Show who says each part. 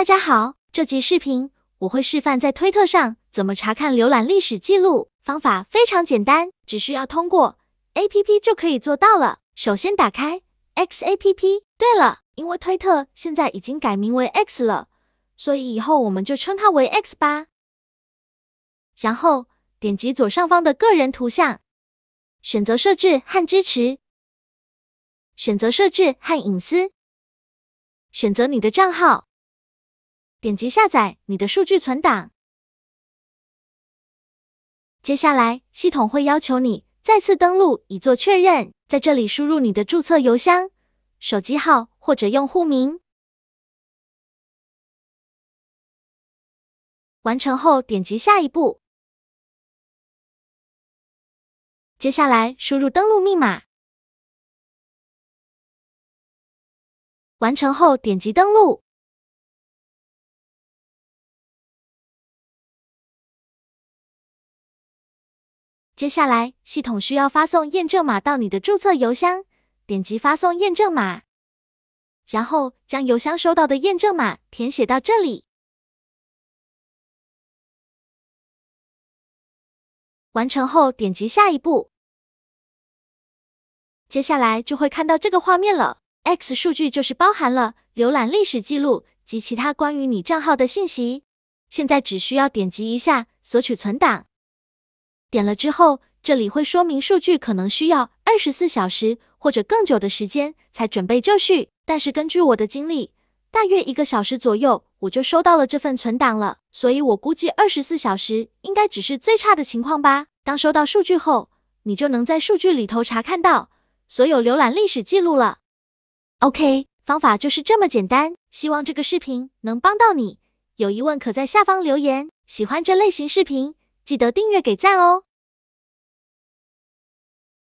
Speaker 1: 大家好，这集视频我会示范在推特上怎么查看浏览历史记录，方法非常简单，只需要通过 APP 就可以做到了。首先打开 XAPP，对了，因为推特现在已经改名为 X 了，所以以后我们就称它为 X 吧。然后点击左上方的个人图像，选择设置和支持，
Speaker 2: 选择设置和隐私，选择你的账号。点击下载你的数据存档。
Speaker 1: 接下来，系统会要求你再次登录以作确认。在这里输入你的
Speaker 2: 注册邮箱、手机号或者用户名。完成后点击下一步。接下来输入登录密码。完成后点击登录。接下来，系统需要发送验证码到你的注册邮箱，点击发送验证码，然后将邮箱收到的验证码填写到这里。完成后，点击下一步，接下来就会
Speaker 1: 看到这个画面了。X 数据就是包含了浏览历史记录及其他关于你账号的信息。现在只需要点击一下索取存档。点了之后，这里会说明数据可能需要二十四小时或者更久的时间才准备就绪。但是根据我的经历，大约一个小时左右我就收到了这份存档了，所以我估计二十四小时应该只是最差的情况吧。当收到数据后，你就能在数据里头查看到所有浏览历史记录了。OK，方法就是这么简单。希望这个视频能帮
Speaker 2: 到你。有疑问可在下方留言。喜欢这类型视频。记得订阅、给赞哦！